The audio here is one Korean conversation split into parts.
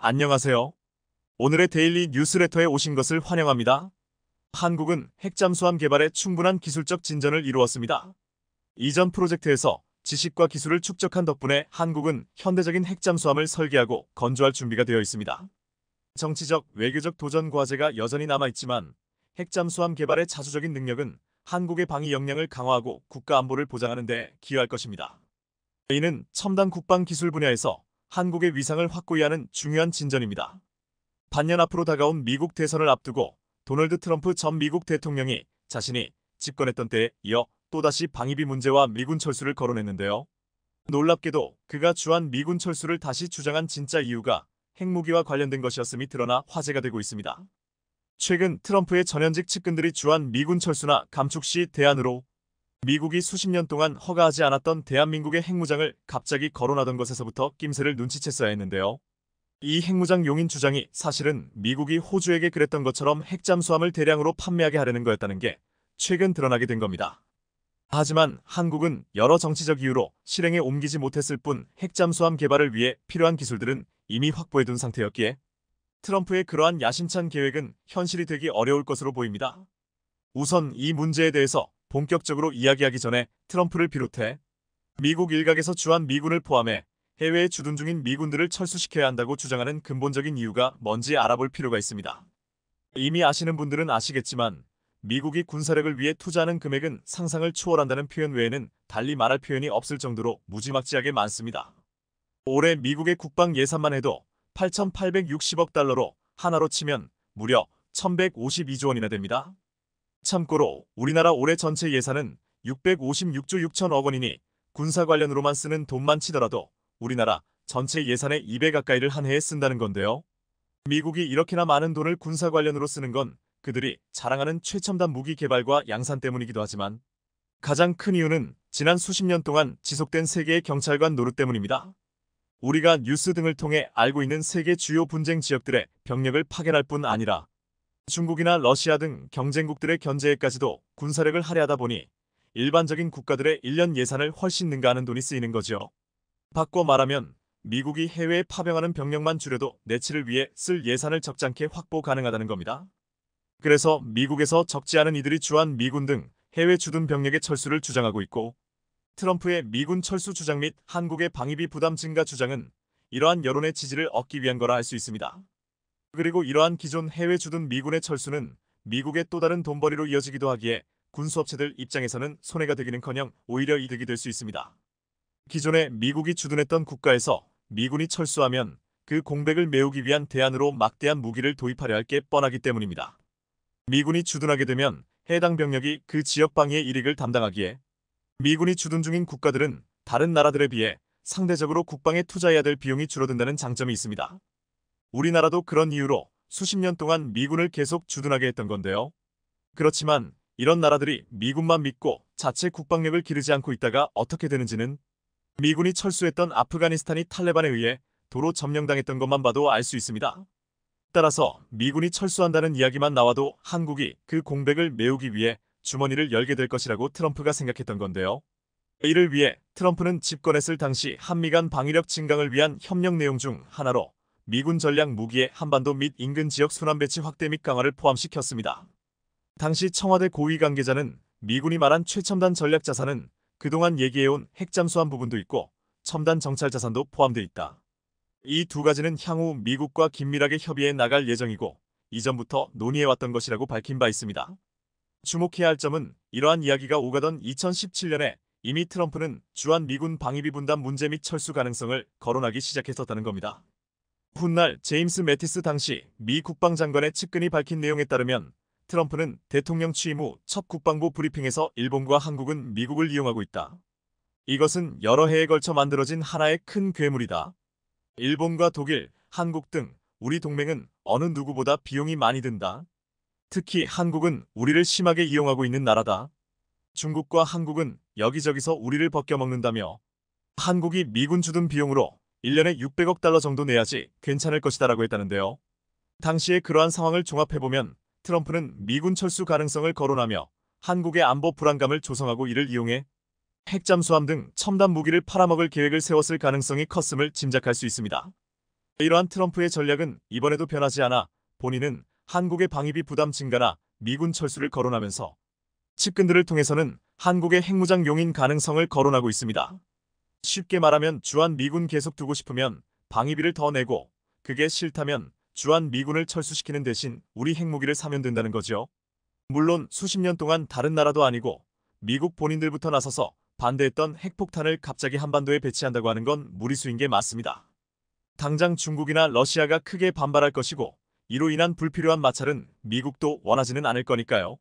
안녕하세요. 오늘의 데일리 뉴스레터에 오신 것을 환영합니다. 한국은 핵잠수함 개발에 충분한 기술적 진전을 이루었습니다. 이전 프로젝트에서 지식과 기술을 축적한 덕분에 한국은 현대적인 핵잠수함을 설계하고 건조할 준비가 되어 있습니다. 정치적, 외교적 도전 과제가 여전히 남아있지만 핵잠수함 개발의 자수적인 능력은 한국의 방위 역량을 강화하고 국가 안보를 보장하는 데 기여할 것입니다. 이는 첨단 국방 기술 분야에서 한국의 위상을 확고히 하는 중요한 진전입니다. 반년 앞으로 다가온 미국 대선을 앞두고 도널드 트럼프 전 미국 대통령이 자신이 집권했던 때에 이어 또다시 방위비 문제와 미군 철수를 거론했는데요. 놀랍게도 그가 주한 미군 철수를 다시 주장한 진짜 이유가 핵무기와 관련된 것이었음이 드러나 화제가 되고 있습니다. 최근 트럼프의 전현직 측근들이 주한 미군 철수나 감축 시 대안으로 미국이 수십 년 동안 허가하지 않았던 대한민국의 핵무장을 갑자기 거론하던 것에서부터 낌새를 눈치챘어야 했는데요. 이 핵무장 용인 주장이 사실은 미국이 호주에게 그랬던 것처럼 핵잠수함을 대량으로 판매하게 하려는 거였다는 게 최근 드러나게 된 겁니다. 하지만 한국은 여러 정치적 이유로 실행에 옮기지 못했을 뿐 핵잠수함 개발을 위해 필요한 기술들은 이미 확보해둔 상태였기에 트럼프의 그러한 야심찬 계획은 현실이 되기 어려울 것으로 보입니다. 우선 이 문제에 대해서 본격적으로 이야기하기 전에 트럼프를 비롯해 미국 일각에서 주한 미군을 포함해 해외에 주둔 중인 미군들을 철수시켜야 한다고 주장하는 근본적인 이유가 뭔지 알아볼 필요가 있습니다. 이미 아시는 분들은 아시겠지만 미국이 군사력을 위해 투자하는 금액은 상상을 초월한다는 표현 외에는 달리 말할 표현이 없을 정도로 무지막지하게 많습니다. 올해 미국의 국방 예산만 해도 8,860억 달러로 하나로 치면 무려 1,152조 원이나 됩니다. 참고로 우리나라 올해 전체 예산은 656조 6천억 원이니 군사 관련으로만 쓰는 돈만 치더라도 우리나라 전체 예산의 2배 가까이를 한 해에 쓴다는 건데요. 미국이 이렇게나 많은 돈을 군사 관련으로 쓰는 건 그들이 자랑하는 최첨단 무기 개발과 양산 때문이기도 하지만 가장 큰 이유는 지난 수십 년 동안 지속된 세계의 경찰관 노릇 때문입니다. 우리가 뉴스 등을 통해 알고 있는 세계 주요 분쟁 지역들의 병력을 파견할 뿐 아니라 중국이나 러시아 등 경쟁국들의 견제에까지도 군사력을 할애하다 보니 일반적인 국가들의 1년 예산을 훨씬 능가하는 돈이 쓰이는 거죠. 바꿔 말하면 미국이 해외에 파병하는 병력만 줄여도 내치를 위해 쓸 예산을 적잖게 확보 가능하다는 겁니다. 그래서 미국에서 적지 않은 이들이 주한 미군 등 해외 주둔 병력의 철수를 주장하고 있고 트럼프의 미군 철수 주장 및 한국의 방위비 부담 증가 주장은 이러한 여론의 지지를 얻기 위한 거라 할 수 있습니다. 그리고 이러한 기존 해외 주둔 미군의 철수는 미국의 또 다른 돈벌이로 이어지기도 하기에 군수업체들 입장에서는 손해가 되기는커녕 오히려 이득이 될 수 있습니다. 기존에 미국이 주둔했던 국가에서 미군이 철수하면 그 공백을 메우기 위한 대안으로 막대한 무기를 도입하려 할 게 뻔하기 때문입니다. 미군이 주둔하게 되면 해당 병력이 그 지역 방위의 일익을 담당하기에 미군이 주둔 중인 국가들은 다른 나라들에 비해 상대적으로 국방에 투자해야 될 비용이 줄어든다는 장점이 있습니다. 우리나라도 그런 이유로 수십 년 동안 미군을 계속 주둔하게 했던 건데요. 그렇지만 이런 나라들이 미군만 믿고 자체 국방력을 기르지 않고 있다가 어떻게 되는지는 미군이 철수했던 아프가니스탄이 탈레반에 의해 도로 점령당했던 것만 봐도 알 수 있습니다. 따라서 미군이 철수한다는 이야기만 나와도 한국이 그 공백을 메우기 위해 주머니를 열게 될 것이라고 트럼프가 생각했던 건데요. 이를 위해 트럼프는 집권했을 당시 한미 간 방위력 증강을 위한 협력 내용 중 하나로 미군 전략 무기의 한반도 및 인근 지역 순환 배치 확대 및 강화를 포함시켰습니다. 당시 청와대 고위 관계자는 미군이 말한 최첨단 전략 자산은 그동안 얘기해온 핵잠수함 부분도 있고 첨단 정찰 자산도 포함되어 있다. 이 두 가지는 향후 미국과 긴밀하게 협의해 나갈 예정이고 이전부터 논의해왔던 것이라고 밝힌 바 있습니다. 주목해야 할 점은 이러한 이야기가 오가던 2017년에 이미 트럼프는 주한 미군 방위비 분담 문제 및 철수 가능성을 거론하기 시작했었다는 겁니다. 훗날 제임스 매티스 당시 미 국방장관의 측근이 밝힌 내용에 따르면 트럼프는 대통령 취임 후 첫 국방부 브리핑에서 일본과 한국은 미국을 이용하고 있다. 이것은 여러 해에 걸쳐 만들어진 하나의 큰 괴물이다. 일본과 독일, 한국 등 우리 동맹은 어느 누구보다 비용이 많이 든다. 특히 한국은 우리를 심하게 이용하고 있는 나라다. 중국과 한국은 여기저기서 우리를 벗겨먹는다며 한국이 미군 주둔 비용으로 1년에 600억 달러 정도 내야지 괜찮을 것이다라고 했다는데요. 당시에 그러한 상황을 종합해보면 트럼프는 미군 철수 가능성을 거론하며 한국의 안보 불안감을 조성하고 이를 이용해 핵잠수함 등 첨단 무기를 팔아먹을 계획을 세웠을 가능성이 컸음을 짐작할 수 있습니다. 이러한 트럼프의 전략은 이번에도 변하지 않아 본인은 한국의 방위비 부담 증가나 미군 철수를 거론하면서 측근들을 통해서는 한국의 핵무장 용인 가능성을 거론하고 있습니다. 쉽게 말하면 주한미군 계속 두고 싶으면 방위비를 더 내고 그게 싫다면 주한미군을 철수시키는 대신 우리 핵무기를 사면 된다는 거죠. 물론 수십 년 동안 다른 나라도 아니고 미국 본인들부터 나서서 반대했던 핵폭탄을 갑자기 한반도에 배치한다고 하는 건 무리수인 게 맞습니다. 당장 중국이나 러시아가 크게 반발할 것이고 이로 인한 불필요한 마찰은 미국도 원하지는 않을 거니까요.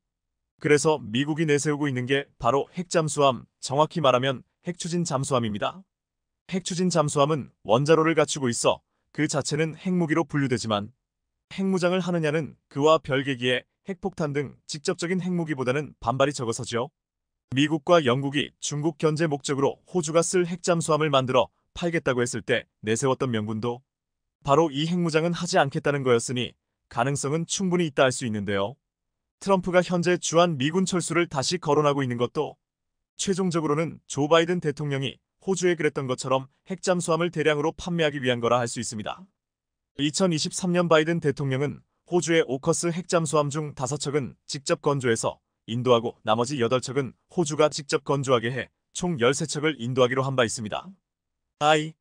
그래서 미국이 내세우고 있는 게 바로 핵잠수함, 정확히 말하면 핵추진 잠수함입니다. 핵추진 잠수함은 원자로를 갖추고 있어 그 자체는 핵무기로 분류되지만 핵무장을 하느냐는 그와 별개기에 핵폭탄 등 직접적인 핵무기보다는 반발이 적어서지요. 미국과 영국이 중국 견제 목적으로 호주가 쓸 핵잠수함을 만들어 팔겠다고 했을 때 내세웠던 명분도 바로 이 핵무장은 하지 않겠다는 거였으니 가능성은 충분히 있다 할 수 있는데요. 트럼프가 현재 주한 미군 철수를 다시 거론하고 있는 것도 최종적으로는 조 바이든 대통령이 호주에 그랬던 것처럼 핵잠수함을 대량으로 판매하기 위한 거라 할 수 있습니다. 2023년 바이든 대통령은 호주의 오커스 핵잠수함 중 5척은 직접 건조해서 인도하고 나머지 8척은 호주가 직접 건조하게 해 총 13척을 인도하기로 한 바 있습니다. I.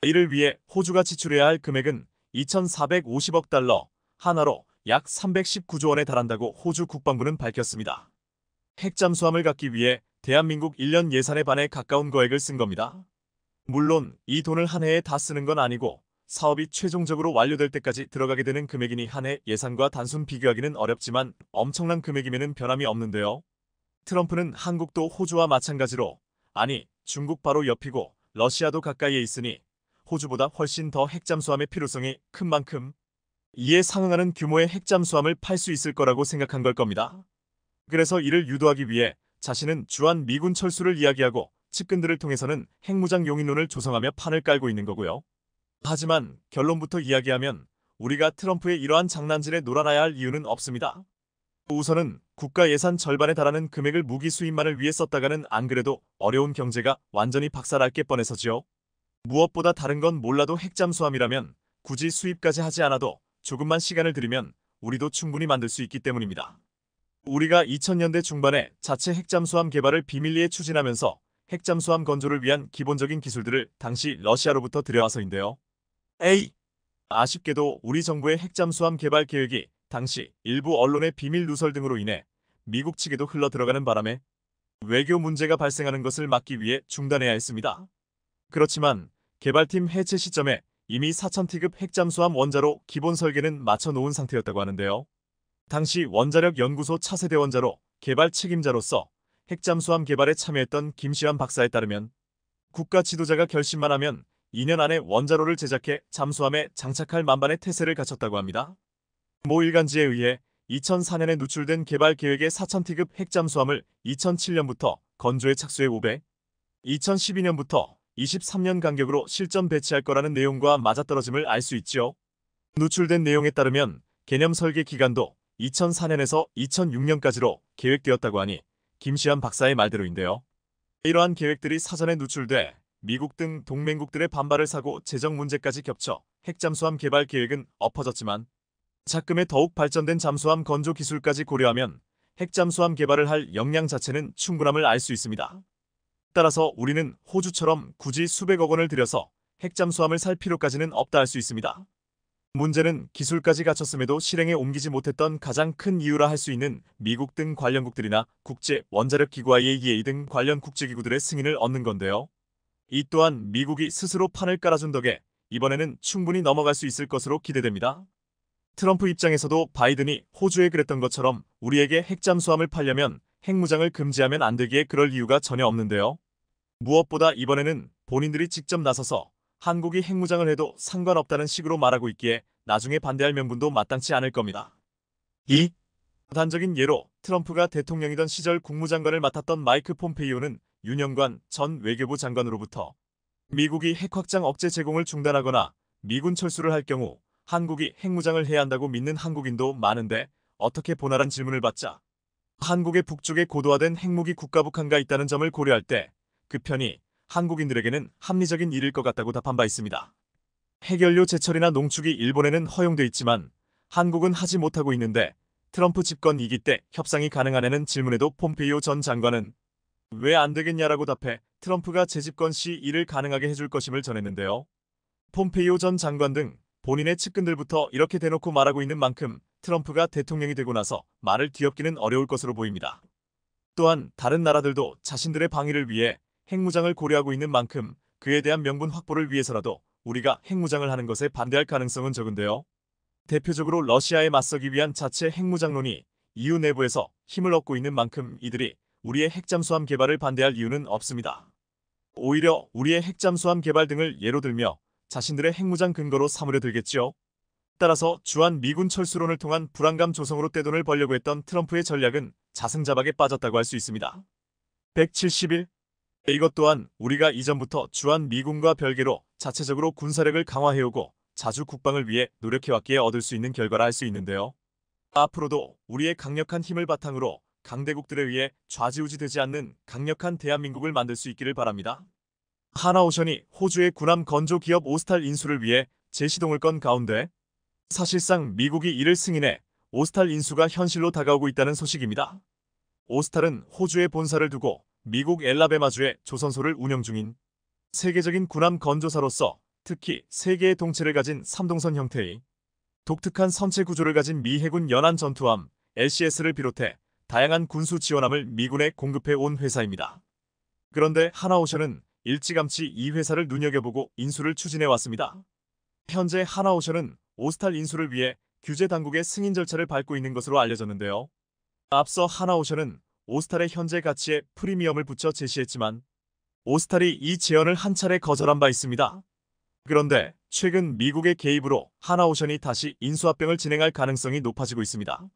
이를 위해 호주가 지출해야 할 금액은 2,450억 달러, 하나로 약 319조 원에 달한다고 호주 국방부는 밝혔습니다. 핵잠수함을 갖기 위해 대한민국 1년 예산에 반해 가까운 거액을 쓴 겁니다. 물론 이 돈을 한 해에 다 쓰는 건 아니고 사업이 최종적으로 완료될 때까지 들어가게 되는 금액이니 한 해 예산과 단순 비교하기는 어렵지만 엄청난 금액이면 변함이 없는데요. 트럼프는 한국도 호주와 마찬가지로 아니 중국 바로 옆이고 러시아도 가까이에 있으니 호주보다 훨씬 더 핵잠수함의 필요성이 큰 만큼 이에 상응하는 규모의 핵잠수함을 팔 수 있을 거라고 생각한 걸 겁니다. 그래서 이를 유도하기 위해 자신은 주한 미군 철수를 이야기하고 측근들을 통해서는 핵무장 용인론을 조성하며 판을 깔고 있는 거고요. 하지만 결론부터 이야기하면 우리가 트럼프의 이러한 장난질에 놀아나야 할 이유는 없습니다. 우선은 국가 예산 절반에 달하는 금액을 무기 수입만을 위해 썼다가는 안 그래도 어려운 경제가 완전히 박살날 게 뻔해서지요. 무엇보다 다른 건 몰라도 핵잠수함이라면 굳이 수입까지 하지 않아도 조금만 시간을 들이면 우리도 충분히 만들 수 있기 때문입니다. 우리가 2000년대 중반에 자체 핵잠수함 개발을 비밀리에 추진하면서 핵잠수함 건조를 위한 기본적인 기술들을 당시 러시아로부터 들여와서인데요. A. 아쉽게도 우리 정부의 핵잠수함 개발 계획이 당시 일부 언론의 비밀 누설 등으로 인해 미국 측에도 흘러들어가는 바람에 외교 문제가 발생하는 것을 막기 위해 중단해야 했습니다. 그렇지만 개발팀 해체 시점에 이미 4000T급 핵잠수함 원자로 기본 설계는 맞춰 놓은 상태였다고 하는데요. 당시 원자력연구소 차세대원자로 개발 책임자로서 핵잠수함 개발에 참여했던 김시환 박사에 따르면 국가 지도자가 결심만 하면 2년 안에 원자로를 제작해 잠수함에 장착할 만반의 태세를 갖췄다고 합니다. 모 일간지에 의해 2004년에 누출된 개발 계획의 4,000T급 핵잠수함을 2007년부터 건조에 착수해 5배, 2012년부터 23년 간격으로 실전 배치할 거라는 내용과 맞아떨어짐을 알 수 있지요. 누출된 내용에 따르면 개념 설계 기간도 2004년에서 2006년까지로 계획되었다고 하니 김시환 박사의 말대로인데요. 이러한 계획들이 사전에 누출돼 미국 등 동맹국들의 반발을 사고 재정 문제까지 겹쳐 핵잠수함 개발 계획은 엎어졌지만 작금에 더욱 발전된 잠수함 건조 기술까지 고려하면 핵잠수함 개발을 할 역량 자체는 충분함을 알 수 있습니다. 따라서 우리는 호주처럼 굳이 수백억 원을 들여서 핵잠수함을 살 필요까지는 없다 할 수 있습니다. 문제는 기술까지 갖췄음에도 실행에 옮기지 못했던 가장 큰 이유라 할 수 있는 미국 등 관련국들이나 국제 원자력기구 IAEA 등 관련 국제기구들의 승인을 얻는 건데요. 이 또한 미국이 스스로 판을 깔아준 덕에 이번에는 충분히 넘어갈 수 있을 것으로 기대됩니다. 트럼프 입장에서도 바이든이 호주에 그랬던 것처럼 우리에게 핵잠수함을 팔려면 핵무장을 금지하면 안 되기에 그럴 이유가 전혀 없는데요. 무엇보다 이번에는 본인들이 직접 나서서 한국이 핵무장을 해도 상관없다는 식으로 말하고 있기에 나중에 반대할 명분도 마땅치 않을 겁니다. 2. 단적인 예로 트럼프가 대통령이던 시절 국무장관을 맡았던 마이크 폼페이오는 윤영관 전 외교부 장관으로부터 미국이 핵 확장 억제 제공을 중단하거나 미군 철수를 할 경우 한국이 핵무장을 해야 한다고 믿는 한국인도 많은데 어떻게 보나란 질문을 받자 한국의 북쪽에 고도화된 핵무기 국가북한가 있다는 점을 고려할 때 그 편이 한국인들에게는 합리적인 일일 것 같다고 답한 바 있습니다. 해결료 제철이나 농축이 일본에는 허용돼 있지만 한국은 하지 못하고 있는데 트럼프 집권 2기 때 협상이 가능하냐는 질문에도 폼페이오 전 장관은 왜 안 되겠냐라고 답해 트럼프가 재집권 시 일을 가능하게 해줄 것임을 전했는데요. 폼페이오 전 장관 등 본인의 측근들부터 이렇게 대놓고 말하고 있는 만큼 트럼프가 대통령이 되고 나서 말을 뒤엎기는 어려울 것으로 보입니다. 또한 다른 나라들도 자신들의 방위를 위해 핵무장을 고려하고 있는 만큼 그에 대한 명분 확보를 위해서라도 우리가 핵무장을 하는 것에 반대할 가능성은 적은데요. 대표적으로 러시아에 맞서기 위한 자체 핵무장론이 EU 내부에서 힘을 얻고 있는 만큼 이들이 우리의 핵잠수함 개발을 반대할 이유는 없습니다. 오히려 우리의 핵잠수함 개발 등을 예로 들며 자신들의 핵무장 근거로 삼으려 들겠지요. 따라서 주한 미군 철수론을 통한 불안감 조성으로 떼돈을 벌려고 했던 트럼프의 전략은 자승자박에 빠졌다고 할 수 있습니다. 171 이것 또한 우리가 이전부터 주한 미군과 별개로 자체적으로 군사력을 강화해오고 자주 국방을 위해 노력해왔기에 얻을 수 있는 결과라 할 수 있는데요. 앞으로도 우리의 강력한 힘을 바탕으로 강대국들에 의해 좌지우지되지 않는 강력한 대한민국을 만들 수 있기를 바랍니다. 하나오션이 호주의 군함 건조 기업 오스탈 인수를 위해 제시동을 건 가운데 사실상 미국이 이를 승인해 오스탈 인수가 현실로 다가오고 있다는 소식입니다. 오스탈은 호주의 본사를 두고 미국 엘라베마주에 조선소를 운영 중인 세계적인 군함 건조사로서 특히 세계의 동체를 가진 삼동선 형태의 독특한 선체 구조를 가진 미 해군 연안 전투함 LCS를 비롯해 다양한 군수 지원함을 미군에 공급해 온 회사입니다. 그런데 하나오션은 일찌감치 이 회사를 눈여겨보고 인수를 추진해 왔습니다. 현재 하나오션은 오스탈 인수를 위해 규제 당국의 승인 절차를 밟고 있는 것으로 알려졌는데요. 앞서 하나오션은 오스탈의 현재 가치에 프리미엄을 붙여 제시했지만 오스탈이 이 제언을 한 차례 거절한 바 있습니다. 그런데 최근 미국의 개입으로 하나오션이 다시 인수합병을 진행할 가능성이 높아지고 있습니다.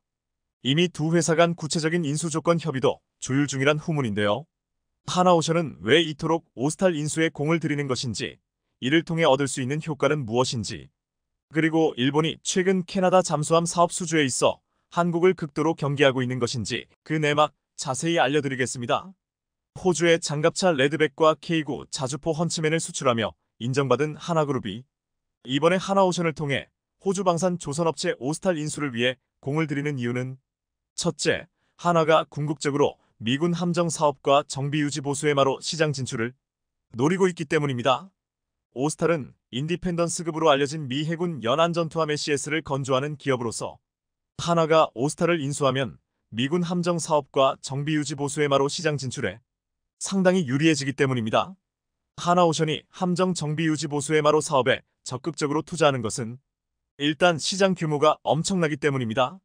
이미 두 회사 간 구체적인 인수 조건 협의도 조율 중이란 후문인데요. 하나오션은 왜 이토록 오스탈 인수에 공을 들이는 것인지, 이를 통해 얻을 수 있는 효과는 무엇인지, 그리고 일본이 최근 캐나다 잠수함 사업 수주에 있어 한국을 극도로 경계하고 있는 것인지 그 내막 자세히 알려드리겠습니다. 호주의 장갑차 레드백과 K9 자주포 헌츠맨을 수출하며 인정받은 하나그룹이 이번에 하나오션을 통해 호주 방산 조선업체 오스탈 인수를 위해 공을 들이는 이유는 첫째, 하나가 궁극적으로 미군 함정 사업과 정비 유지 보수의 마로 시장 진출을 노리고 있기 때문입니다. 오스탈은 인디펜던스급으로 알려진 미 해군 연안전투함 s CS를 건조하는 기업으로서 하나가 오스탈을 인수하면 미군 함정 사업과 정비 유지 보수 의마로 시장 진출에 상당히 유리해지기 때문입니다. 하나오션이 함정 정비 유지 보수 의마로 사업에 적극적으로 투자하는 것은 일단 시장 규모가 엄청나기 때문입니다.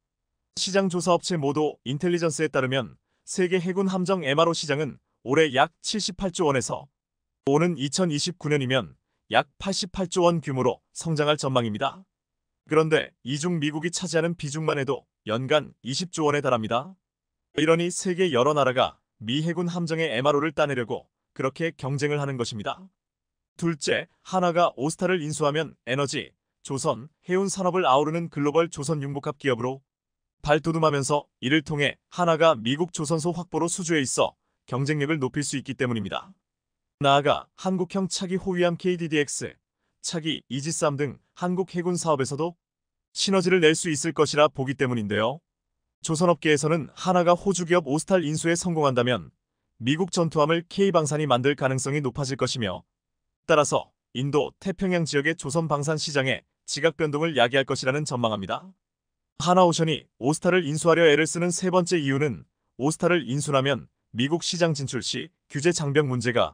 시장 조사 업체 모두 인텔리전스에 따르면 세계 해군 함정 MRO 시장은 올해 약 78조 원에서 오는 2029년이면 약 88조 원 규모로 성장할 전망입니다. 그런데 이중 미국이 차지하는 비중만 해도 연간 20조 원에 달합니다. 이러니 세계 여러 나라가 미 해군 함정의 MRO를 따내려고 그렇게 경쟁을 하는 것입니다. 둘째, 하나가 오스타를 인수하면 에너지, 조선, 해운 산업을 아우르는 글로벌 조선 융복합 기업으로 발돋움하면서 이를 통해 하나가 미국 조선소 확보로 수주해 있어 경쟁력을 높일 수 있기 때문입니다. 나아가 한국형 차기 호위함 KDDX, 차기 이지쌈 등 한국 해군 사업에서도 시너지를 낼 수 있을 것이라 보기 때문인데요. 조선업계에서는 하나가 호주 기업 오스탈 인수에 성공한다면 미국 전투함을 K방산이 만들 가능성이 높아질 것이며 따라서 인도, 태평양 지역의 조선 방산 시장에 지각 변동을 야기할 것이라는 전망합니다. 하나오션이 오스탈을 인수하려 애를 쓰는 세 번째 이유는 오스탈을 인수하면 미국 시장 진출 시 규제 장벽 문제가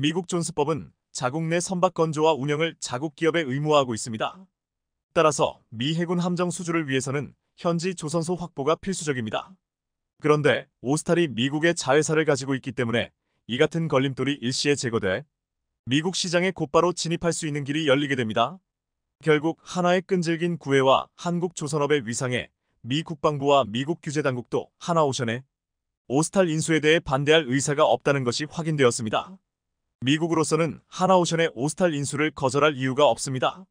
미국 존스법은 자국 내 선박 건조와 운영을 자국 기업에 의무화하고 있습니다. 따라서 미 해군 함정 수주를 위해서는 현지 조선소 확보가 필수적입니다. 그런데 오스탈이 미국의 자회사를 가지고 있기 때문에 이 같은 걸림돌이 일시에 제거돼 미국 시장에 곧바로 진입할 수 있는 길이 열리게 됩니다. 결국 하나의 끈질긴 구애와 한국 조선업의 위상에 미 국방부와 미국 규제당국도 하나오션에 오스탈 인수에 대해 반대할 의사가 없다는 것이 확인되었습니다. 미국으로서는 하나오션의 오스탈 인수를 거절할 이유가 없습니다.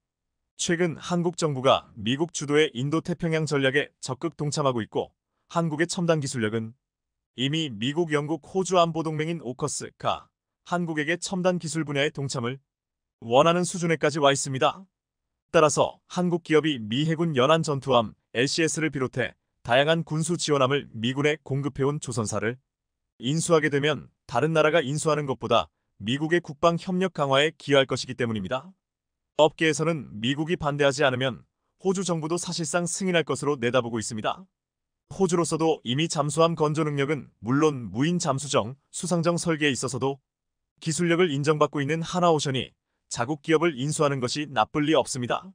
최근 한국 정부가 미국 주도의 인도태평양 전략에 적극 동참하고 있고 한국의 첨단 기술력은 이미 미국, 영국, 호주 안보동맹인 오커스가 한국에게 첨단 기술 분야의 동참을 원하는 수준에까지 와 있습니다. 따라서 한국 기업이 미 해군 연안 전투함 LCS를 비롯해 다양한 군수 지원함을 미군에 공급해온 조선사를 인수하게 되면 다른 나라가 인수하는 것보다 미국의 국방 협력 강화에 기여할 것이기 때문입니다. 업계에서는 미국이 반대하지 않으면 호주 정부도 사실상 승인할 것으로 내다보고 있습니다. 호주로서도 이미 잠수함 건조 능력은 물론 무인 잠수정, 수상정 설계에 있어서도 기술력을 인정받고 있는 하나오션이 자국 기업을 인수하는 것이 나쁠 리 없습니다.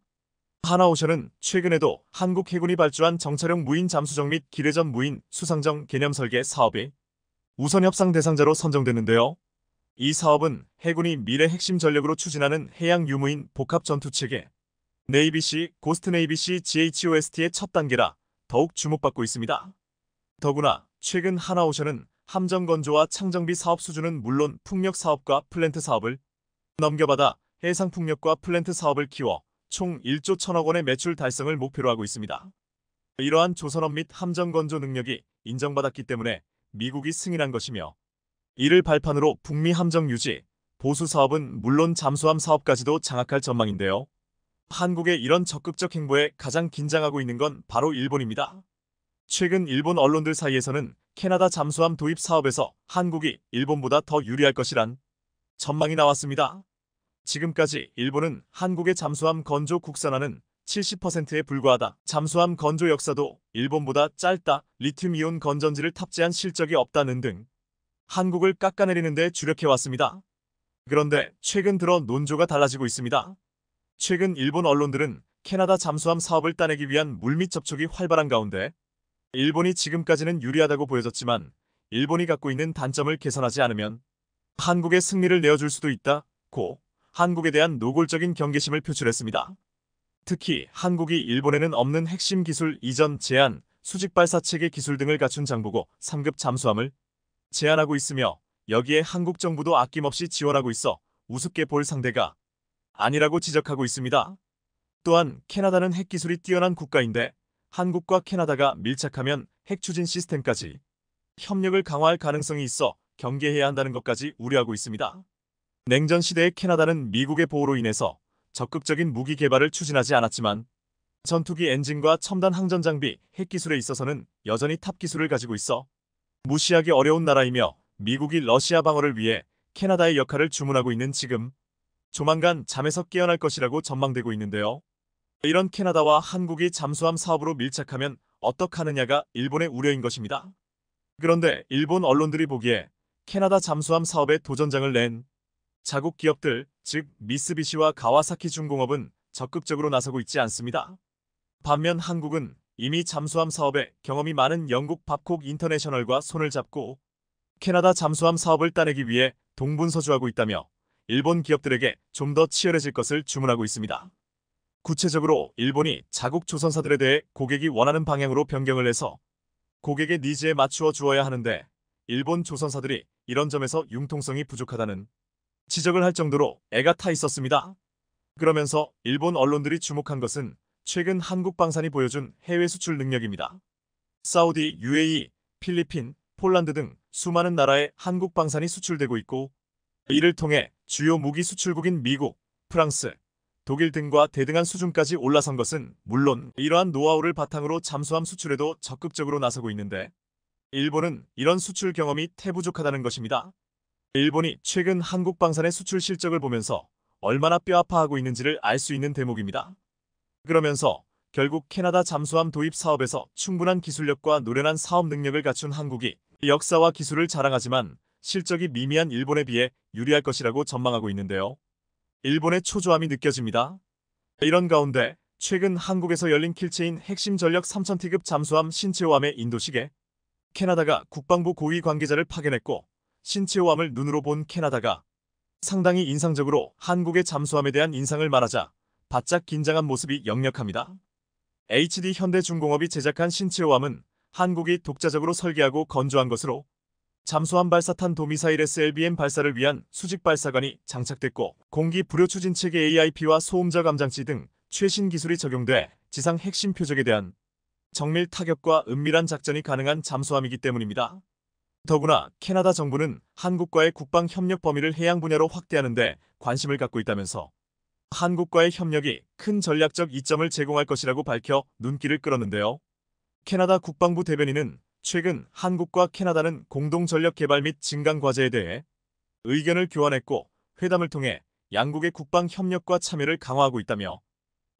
하나오션은 최근에도 한국 해군이 발주한 정찰용 무인 잠수정 및 기뢰전 무인 수상정 개념 설계 사업에 우선 협상 대상자로 선정됐는데요. 이 사업은 해군이 미래 핵심 전력으로 추진하는 해양 유무인 복합 전투체계 네이비 시 고스트 네이비 시 GHOST의 첫 단계라 더욱 주목받고 있습니다. 더구나 최근 하나오션은 함정 건조와 창정비 사업 수준은 물론 풍력 사업과 플랜트 사업을 넘겨받아 해상 풍력과 플랜트 사업을 키워 총 1조 1천억 원의 매출 달성을 목표로 하고 있습니다. 이러한 조선업 및 함정 건조 능력이 인정받았기 때문에 미국이 승인한 것이며 이를 발판으로 북미 함정 유지, 보수 사업은 물론 잠수함 사업까지도 장악할 전망인데요. 한국의 이런 적극적 행보에 가장 긴장하고 있는 건 바로 일본입니다. 최근 일본 언론들 사이에서는 캐나다 잠수함 도입 사업에서 한국이 일본보다 더 유리할 것이란 전망이 나왔습니다. 지금까지 일본은 한국의 잠수함 건조 국산화는 70%에 불과하다. 잠수함 건조 역사도 일본보다 짧다. 리튬이온 건전지를 탑재한 실적이 없다는 등 한국을 깎아내리는 데 주력해왔습니다. 그런데 최근 들어 논조가 달라지고 있습니다. 최근 일본 언론들은 캐나다 잠수함 사업을 따내기 위한 물밑 접촉이 활발한 가운데 일본이 지금까지는 유리하다고 보여졌지만 일본이 갖고 있는 단점을 개선하지 않으면 한국의 승리를 내어줄 수도 있다고 한국에 대한 노골적인 경계심을 표출했습니다. 특히 한국이 일본에는 없는 핵심 기술 이전 제한, 수직발사체계 기술 등을 갖춘 장보고 3급 잠수함을 제안하고 있으며 여기에 한국 정부도 아낌없이 지원하고 있어 우습게 볼 상대가 아니라고 지적하고 있습니다. 또한 캐나다는 핵기술이 뛰어난 국가인데 한국과 캐나다가 밀착하면 핵 추진 시스템까지 협력을 강화할 가능성이 있어 경계해야 한다는 것까지 우려하고 있습니다. 냉전 시대의 캐나다는 미국의 보호로 인해서 적극적인 무기 개발을 추진하지 않았지만 전투기 엔진과 첨단 항전 장비, 핵기술에 있어서는 여전히 탑 기술을 가지고 있어 무시하기 어려운 나라이며 미국이 러시아 방어를 위해 캐나다의 역할을 주문하고 있는 지금 조만간 잠에서 깨어날 것이라고 전망되고 있는데요. 이런 캐나다와 한국이 잠수함 사업으로 밀착하면 어떡하느냐가 일본의 우려인 것입니다. 그런데 일본 언론들이 보기에 캐나다 잠수함 사업에 도전장을 낸 자국 기업들, 즉 미쓰비시와 가와사키 중공업은 적극적으로 나서고 있지 않습니다. 반면 한국은 이미 잠수함 사업에 경험이 많은 영국 밥콕 인터내셔널과 손을 잡고 캐나다 잠수함 사업을 따내기 위해 동분서주하고 있다며 일본 기업들에게 좀 더 치열해질 것을 주문하고 있습니다. 구체적으로 일본이 자국 조선사들에 대해 고객이 원하는 방향으로 변경을 해서 고객의 니즈에 맞추어 주어야 하는데 일본 조선사들이 이런 점에서 융통성이 부족하다는 지적을 할 정도로 애가 타 있었습니다. 그러면서 일본 언론들이 주목한 것은 최근 한국 방산이 보여준 해외 수출 능력입니다. 사우디, UAE, 필리핀, 폴란드 등 수많은 나라에 한국 방산이 수출되고 있고 이를 통해 주요 무기 수출국인 미국, 프랑스, 독일 등과 대등한 수준까지 올라선 것은 물론 이러한 노하우를 바탕으로 잠수함 수출에도 적극적으로 나서고 있는데 일본은 이런 수출 경험이 태부족하다는 것입니다. 일본이 최근 한국 방산의 수출 실적을 보면서 얼마나 뼈아파하고 있는지를 알 수 있는 대목입니다. 그러면서 결국 캐나다 잠수함 도입 사업에서 충분한 기술력과 노련한 사업 능력을 갖춘 한국이 역사와 기술을 자랑하지만 실적이 미미한 일본에 비해 유리할 것이라고 전망하고 있는데요. 일본의 초조함이 느껴집니다. 이런 가운데 최근 한국에서 열린 킬체인 핵심 전력 3000T급 잠수함 신체호함의 인도식에 캐나다가 국방부 고위 관계자를 파견했고 신체호함을 눈으로 본 캐나다가 상당히 인상적으로 한국의 잠수함에 대한 인상을 말하자 바짝 긴장한 모습이 역력합니다. HD 현대중공업이 제작한 신치로함은 한국이 독자적으로 설계하고 건조한 것으로 잠수함 발사탄 도미사일 SLBM 발사를 위한 수직 발사관이 장착됐고 공기 불효 추진 체계 AIP와 소음자 감장치 등 최신 기술이 적용돼 지상 핵심 표적에 대한 정밀 타격과 은밀한 작전이 가능한 잠수함이기 때문입니다. 더구나 캐나다 정부는 한국과의 국방 협력 범위를 해양 분야로 확대하는 데 관심을 갖고 있다면서 한국과의 협력이 큰 전략적 이점을 제공할 것이라고 밝혀 눈길을 끌었는데요. 캐나다 국방부 대변인은 최근 한국과 캐나다는 공동 전력 개발 및 증강 과제에 대해 의견을 교환했고 회담을 통해 양국의 국방 협력과 참여를 강화하고 있다며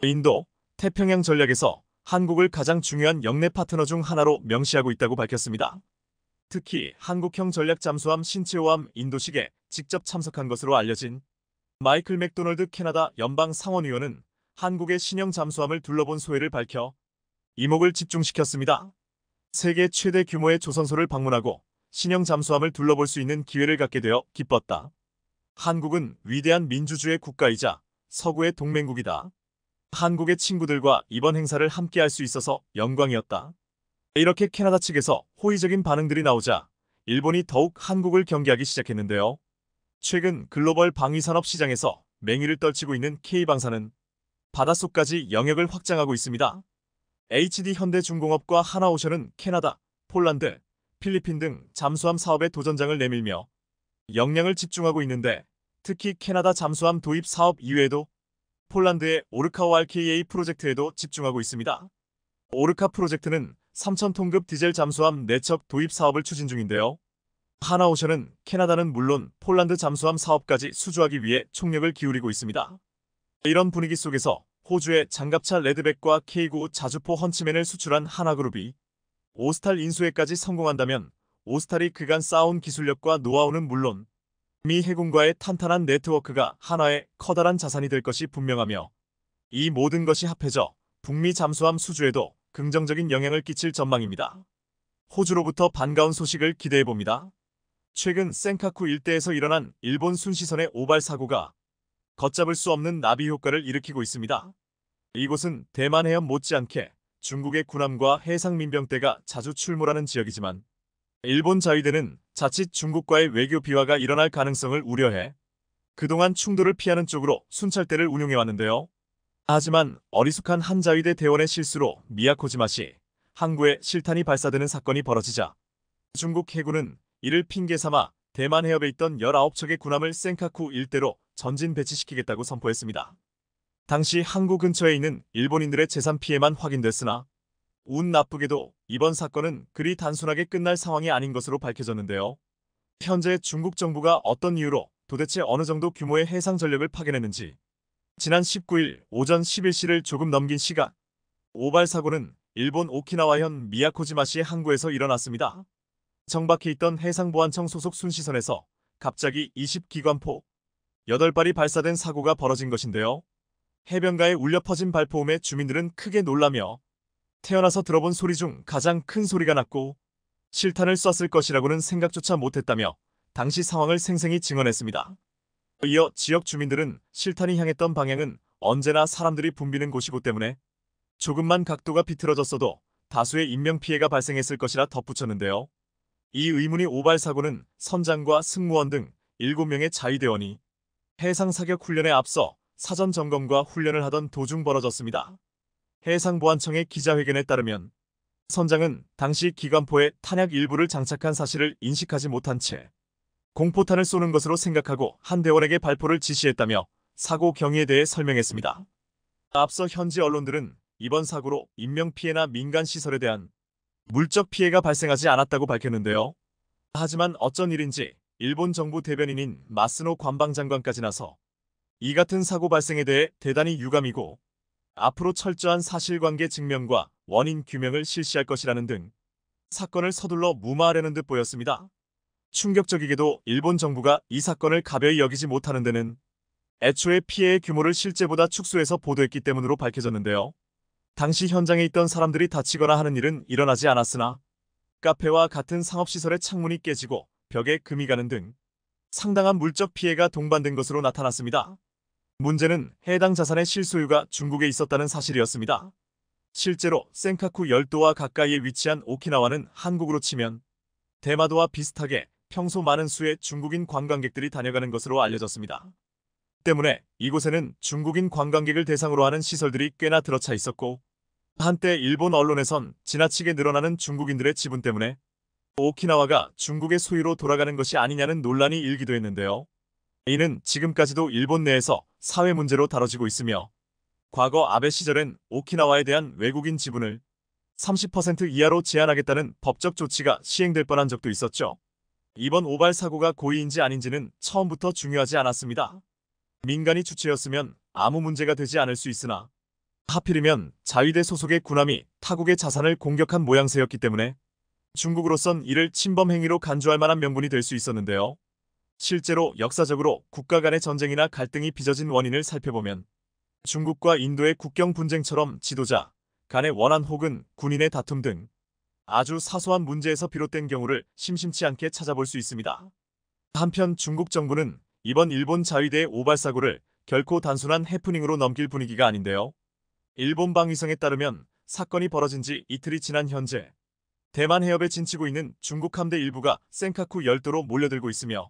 인도 태평양 전략에서 한국을 가장 중요한 영내 파트너 중 하나로 명시하고 있다고 밝혔습니다. 특히 한국형 전략 잠수함 신체호함 인도식에 직접 참석한 것으로 알려진 마이클 맥도널드 캐나다 연방 상원의원은 한국의 신형 잠수함을 둘러본 소회를 밝혀 이목을 집중시켰습니다. 세계 최대 규모의 조선소를 방문하고 신형 잠수함을 둘러볼 수 있는 기회를 갖게 되어 기뻤다. 한국은 위대한 민주주의 국가이자 서구의 동맹국이다. 한국의 친구들과 이번 행사를 함께 할 수 있어서 영광이었다. 이렇게 캐나다 측에서 호의적인 반응들이 나오자 일본이 더욱 한국을 경계하기 시작했는데요. 최근 글로벌 방위산업 시장에서 맹위를 떨치고 있는 K방사는 바닷속까지 영역을 확장하고 있습니다. HD 현대중공업과 하나오션은 캐나다, 폴란드, 필리핀 등 잠수함 사업에 도전장을 내밀며 역량을 집중하고 있는데 특히 캐나다 잠수함 도입 사업 이외에도 폴란드의 오르카오 RKA 프로젝트에도 집중하고 있습니다. 오르카 프로젝트는 3,000톤급 디젤 잠수함 내척 도입 사업을 추진 중인데요. 하나오션은 캐나다는 물론 폴란드 잠수함 사업까지 수주하기 위해 총력을 기울이고 있습니다. 이런 분위기 속에서 호주의 장갑차 레드백과 K9 자주포 헌치맨을 수출한 하나그룹이 오스탈 인수에까지 성공한다면 오스탈이 그간 쌓아온 기술력과 노하우는 물론 미 해군과의 탄탄한 네트워크가 하나의 커다란 자산이 될 것이 분명하며 이 모든 것이 합해져 북미 잠수함 수주에도 긍정적인 영향을 끼칠 전망입니다. 호주로부터 반가운 소식을 기대해봅니다. 최근 센카쿠 일대에서 일어난 일본 순시선의 오발 사고가 걷잡을 수 없는 나비 효과를 일으키고 있습니다. 이곳은 대만 해협 못지않게 중국의 군함과 해상민병대가 자주 출몰하는 지역이지만 일본 자위대는 자칫 중국과의 외교 비화가 일어날 가능성을 우려해 그동안 충돌을 피하는 쪽으로 순찰대를 운용해왔는데요. 하지만 어리숙한 한 자위대 대원의 실수로 미야코지마 시 항구에 실탄이 발사되는 사건이 벌어지자 중국 해군은 이를 핑계삼아 대만 해협에 있던 19척의 군함을 센카쿠 일대로 전진 배치시키겠다고 선포했습니다. 당시 항구 근처에 있는 일본인들의 재산 피해만 확인됐으나 운 나쁘게도 이번 사건은 그리 단순하게 끝날 상황이 아닌 것으로 밝혀졌는데요. 현재 중국 정부가 어떤 이유로 도대체 어느 정도 규모의 해상 전력을 파견했는지 지난 19일 오전 11시를 조금 넘긴 시각 오발 사고는 일본 오키나와현 미야코지마시 항구에서 일어났습니다. 정박해 있던 해상보안청 소속 순시선에서 갑자기 20기관포 8발이 발사된 사고가 벌어진 것인데요. 해변가에 울려 퍼진 발포음에 주민들은 크게 놀라며 태어나서 들어본 소리 중 가장 큰 소리가 났고 실탄을 쐈을 것이라고는 생각조차 못했다며 당시 상황을 생생히 증언했습니다. 이어 지역 주민들은 실탄이 향했던 방향은 언제나 사람들이 붐비는 곳이고 때문에 조금만 각도가 비틀어졌어도 다수의 인명피해가 발생했을 것이라 덧붙였는데요. 이 의문이 오발사고는 선장과 승무원 등 7명의 자위대원이 해상사격 훈련에 앞서 사전 점검과 훈련을 하던 도중 벌어졌습니다. 해상보안청의 기자회견에 따르면 선장은 당시 기관포에 탄약 일부를 장착한 사실을 인식하지 못한 채 공포탄을 쏘는 것으로 생각하고 한 대원에게 발포를 지시했다며 사고 경위에 대해 설명했습니다. 앞서 현지 언론들은 이번 사고로 인명피해나 민간시설에 대한 물적 피해가 발생하지 않았다고 밝혔는데요. 하지만 어쩐 일인지 일본 정부 대변인인 마스노 관방장관까지 나서 이 같은 사고 발생에 대해 대단히 유감이고 앞으로 철저한 사실관계 증명과 원인 규명을 실시할 것이라는 등 사건을 서둘러 무마하려는 듯 보였습니다. 충격적이게도 일본 정부가 이 사건을 가벼이 여기지 못하는 데는 애초에 피해의 규모를 실제보다 축소해서 보도했기 때문으로 밝혀졌는데요. 당시 현장에 있던 사람들이 다치거나 하는 일은 일어나지 않았으나 카페와 같은 상업시설의 창문이 깨지고 벽에 금이 가는 등 상당한 물적 피해가 동반된 것으로 나타났습니다. 문제는 해당 자산의 실소유가 중국에 있었다는 사실이었습니다. 실제로 센카쿠 열도와 가까이에 위치한 오키나와는 한국으로 치면 대마도와 비슷하게 평소 많은 수의 중국인 관광객들이 다녀가는 것으로 알려졌습니다. 때문에 이곳에는 중국인 관광객을 대상으로 하는 시설들이 꽤나 들어차 있었고 한때 일본 언론에선 지나치게 늘어나는 중국인들의 지분 때문에 오키나와가 중국의 소유로 돌아가는 것이 아니냐는 논란이 일기도 했는데요. 이는 지금까지도 일본 내에서 사회 문제로 다뤄지고 있으며 과거 아베 시절엔 오키나와에 대한 외국인 지분을 30% 이하로 제한하겠다는 법적 조치가 시행될 뻔한 적도 있었죠. 이번 오발 사고가 고의인지 아닌지는 처음부터 중요하지 않았습니다. 민간이 주체였으면 아무 문제가 되지 않을 수 있으나 하필이면 자위대 소속의 군함이 타국의 자산을 공격한 모양새였기 때문에 중국으로선 이를 침범 행위로 간주할 만한 명분이 될 수 있었는데요. 실제로 역사적으로 국가 간의 전쟁이나 갈등이 빚어진 원인을 살펴보면 중국과 인도의 국경 분쟁처럼 지도자 간의 원한 혹은 군인의 다툼 등 아주 사소한 문제에서 비롯된 경우를 심심치 않게 찾아볼 수 있습니다. 한편 중국 정부는 이번 일본 자위대 오발사고를 결코 단순한 해프닝으로 넘길 분위기가 아닌데요. 일본 방위성에 따르면 사건이 벌어진 지 이틀이 지난 현재 대만 해협에 진치고 있는 중국 함대 일부가 센카쿠 열도로 몰려들고 있으며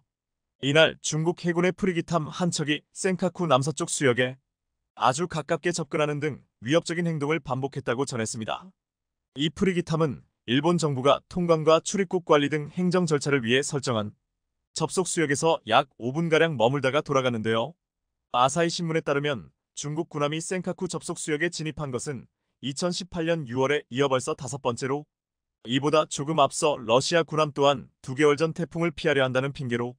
이날 중국 해군의 프리기탐 한 척이 센카쿠 남서쪽 수역에 아주 가깝게 접근하는 등 위협적인 행동을 반복했다고 전했습니다. 이 프리기탐은 일본 정부가 통관과 출입국 관리 등 행정 절차를 위해 설정한 접속 수역에서 약 5분가량 머물다가 돌아가는데요. 아사히 신문에 따르면 중국 군함이 센카쿠 접속 수역에 진입한 것은 2018년 6월에 이어 벌써 다섯 번째로 이보다 조금 앞서 러시아 군함 또한 2개월 전 태풍을 피하려 한다는 핑계로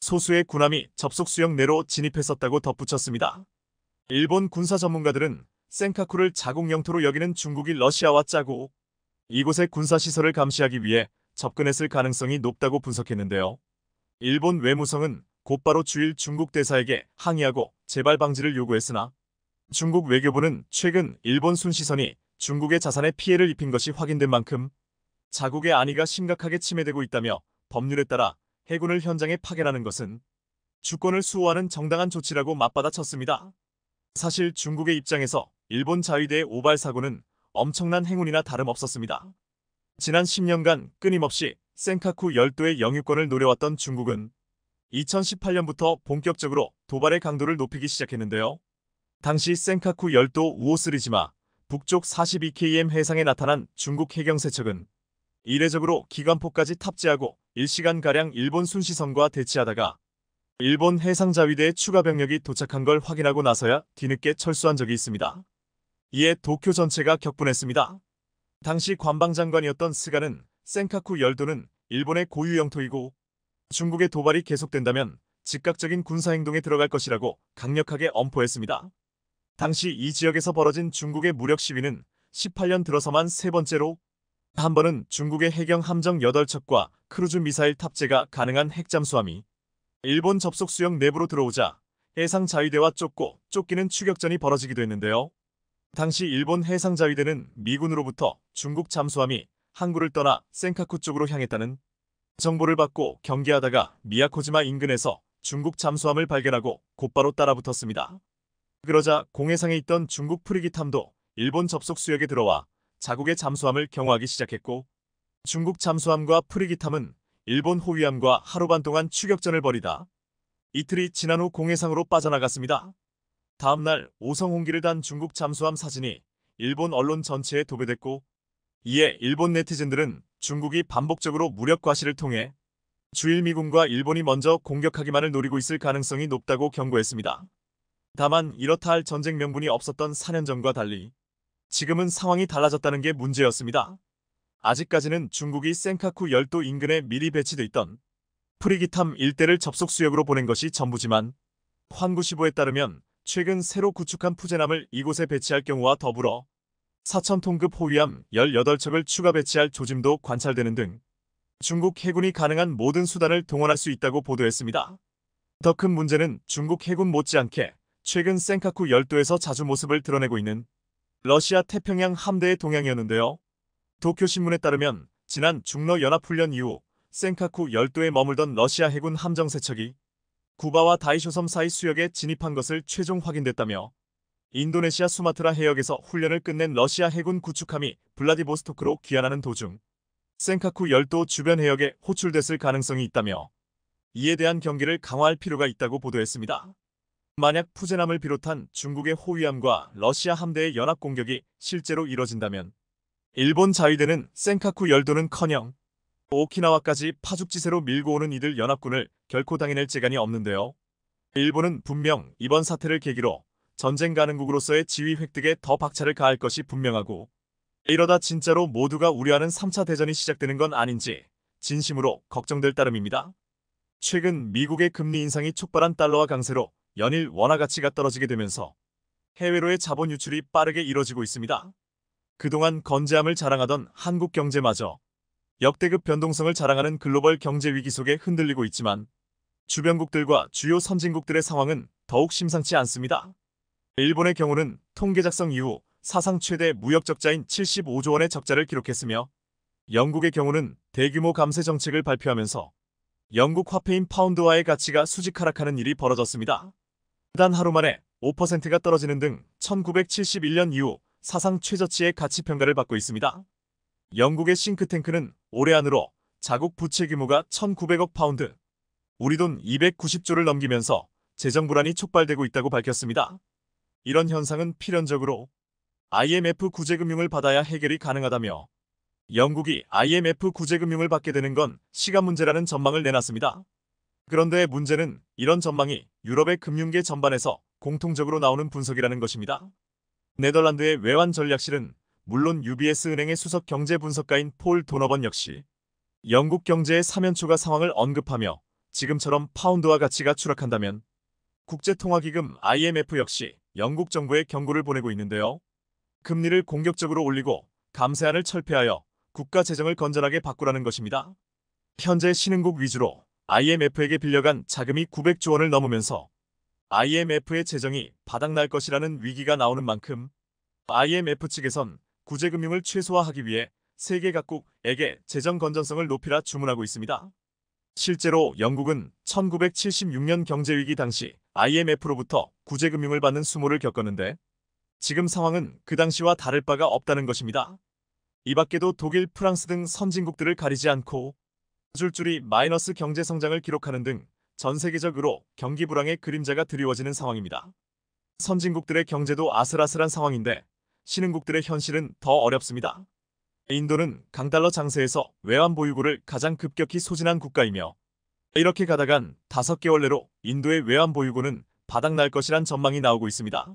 소수의 군함이 접속 수역 내로 진입했었다고 덧붙였습니다. 일본 군사 전문가들은 센카쿠를 자국 영토로 여기는 중국이 러시아와 짜고 이곳의 군사시설을 감시하기 위해 접근했을 가능성이 높다고 분석했는데요. 일본 외무성은 곧바로 주일 중국 대사에게 항의하고 재발 방지를 요구했으나 중국 외교부는 최근 일본 순시선이 중국의 자산에 피해를 입힌 것이 확인된 만큼 자국의 안위가 심각하게 침해되고 있다며 법률에 따라 해군을 현장에 파견하는 것은 주권을 수호하는 정당한 조치라고 맞받아쳤습니다. 사실 중국의 입장에서 일본 자위대의 오발 사고는 엄청난 행운이나 다름없었습니다. 지난 10년간 끊임없이 센카쿠 열도의 영유권을 노려왔던 중국은 2018년부터 본격적으로 도발의 강도를 높이기 시작했는데요. 당시 센카쿠 열도 우오스리지마 북쪽 42km 해상에 나타난 중국 해경세척은 이례적으로 기관포까지 탑재하고 1시간가량 일본 순시선과 대치하다가 일본 해상자위대의 추가 병력이 도착한 걸 확인하고 나서야 뒤늦게 철수한 적이 있습니다. 이에 도쿄 전체가 격분했습니다. 당시 관방장관이었던 스가는 센카쿠 열도는 일본의 고유 영토이고 중국의 도발이 계속된다면 즉각적인 군사행동에 들어갈 것이라고 강력하게 엄포했습니다. 당시 이 지역에서 벌어진 중국의 무력 시위는 18년 들어서만 세 번째로 한 번은 중국의 해경 함정 8척과 크루즈 미사일 탑재가 가능한 핵잠수함이 일본 접속 수역 내부로 들어오자 해상 자위대와 쫓고 쫓기는 추격전이 벌어지기도 했는데요. 당시 일본 해상 자위대는 미군으로부터 중국 잠수함이 항구를 떠나 센카쿠 쪽으로 향했다는 정보를 받고 경계하다가 미야코지마 인근에서 중국 잠수함을 발견하고 곧바로 따라붙었습니다. 그러자 공해상에 있던 중국 프리기탐도 일본 접속 수역에 들어와 자국의 잠수함을 경호하기 시작했고 중국 잠수함과 프리기탐은 일본 호위함과 하루반 동안 추격전을 벌이다 이틀이 지난 후 공해상으로 빠져나갔습니다. 다음날 오성홍기를 단 중국 잠수함 사진이 일본 언론 전체에 도배됐고 이에 일본 네티즌들은 중국이 반복적으로 무력 과시를 통해 주일미군과 일본이 먼저 공격하기만을 노리고 있을 가능성이 높다고 경고했습니다. 다만 이렇다 할 전쟁 명분이 없었던 4년 전과 달리 지금은 상황이 달라졌다는 게 문제였습니다. 아직까지는 중국이 센카쿠 열도 인근에 미리 배치돼 있던 프리기탐 일대를 접속 수역으로 보낸 것이 전부지만 환구시보에 따르면 최근 새로 구축한 푸제남을 이곳에 배치할 경우와 더불어 4천통급 호위함 18척을 추가 배치할 조짐도 관찰되는 등 중국 해군이 가능한 모든 수단을 동원할 수 있다고 보도했습니다. 더 큰 문제는 중국 해군 못지않게 최근 센카쿠 열도에서 자주 모습을 드러내고 있는 러시아 태평양 함대의 동향이었는데요. 도쿄신문에 따르면 지난 중러 연합훈련 이후 센카쿠 열도에 머물던 러시아 해군 함정 세척이 구바와 다이쇼섬 사이 수역에 진입한 것을 최종 확인됐다며 인도네시아 수마트라 해역에서 훈련을 끝낸 러시아 해군 구축함이 블라디보스토크로 귀환하는 도중 센카쿠 열도 주변 해역에 호출됐을 가능성이 있다며 이에 대한 경계를 강화할 필요가 있다고 보도했습니다. 만약 푸제남을 비롯한 중국의 호위함과 러시아 함대의 연합 공격이 실제로 이뤄진다면 일본 자위대는 센카쿠 열도는커녕 오키나와까지 파죽지세로 밀고 오는 이들 연합군을 결코 당해낼 재간이 없는데요. 일본은 분명 이번 사태를 계기로 전쟁 가능국으로서의 지위 획득에 더 박차를 가할 것이 분명하고 이러다 진짜로 모두가 우려하는 3차 대전이 시작되는 건 아닌지 진심으로 걱정될 따름입니다. 최근 미국의 금리 인상이 촉발한 달러와 강세로 연일 원화 가치가 떨어지게 되면서 해외로의 자본 유출이 빠르게 이뤄지고 있습니다. 그동안 건재함을 자랑하던 한국 경제마저 역대급 변동성을 자랑하는 글로벌 경제 위기 속에 흔들리고 있지만 주변국들과 주요 선진국들의 상황은 더욱 심상치 않습니다. 일본의 경우는 통계 작성 이후 사상 최대 무역 적자인 75조 원의 적자를 기록했으며 영국의 경우는 대규모 감세 정책을 발표하면서 영국 화폐인 파운드와의 가치가 수직 하락하는 일이 벌어졌습니다. 단 하루 만에 5%가 떨어지는 등 1971년 이후 사상 최저치의 가치 평가를 받고 있습니다. 영국의 싱크탱크는 올해 안으로 자국 부채 규모가 1,900억 파운드, 우리 돈 290조를 넘기면서 재정 불안이 촉발되고 있다고 밝혔습니다. 이런 현상은 필연적으로 IMF 구제금융을 받아야 해결이 가능하다며 영국이 IMF 구제금융을 받게 되는 건 시간 문제라는 전망을 내놨습니다. 그런데 문제는 이런 전망이 유럽의 금융계 전반에서 공통적으로 나오는 분석이라는 것입니다. 네덜란드의 외환 전략실은 물론 UBS 은행의 수석 경제 분석가인 폴 도너번 역시 영국 경제의 사면초가 상황을 언급하며 지금처럼 파운드와 가치가 추락한다면 국제통화기금 IMF 역시 영국 정부에 경고를 보내고 있는데요. 금리를 공격적으로 올리고 감세안을 철폐하여 국가 재정을 건전하게 바꾸라는 것입니다. 현재 신흥국 위주로 IMF에게 빌려간 자금이 900조 원을 넘으면서 IMF의 재정이 바닥날 것이라는 위기가 나오는 만큼 IMF 측에선 구제금융을 최소화하기 위해 세계 각국에게 재정 건전성을 높이라 주문하고 있습니다. 실제로 영국은 1976년 경제위기 당시 IMF로부터 구제금융을 받는 수모를 겪었는데 지금 상황은 그 당시와 다를 바가 없다는 것입니다. 이 밖에도 독일, 프랑스 등 선진국들을 가리지 않고 줄줄이 마이너스 경제 성장을 기록하는 등 전 세계적으로 경기 불황의 그림자가 드리워지는 상황입니다. 선진국들의 경제도 아슬아슬한 상황인데 신흥국들의 현실은 더 어렵습니다. 인도는 강달러 장세에서 외환 보유고를 가장 급격히 소진한 국가이며 이렇게 가다간 5개월 내로 인도의 외환 보유고는 바닥날 것이란 전망이 나오고 있습니다.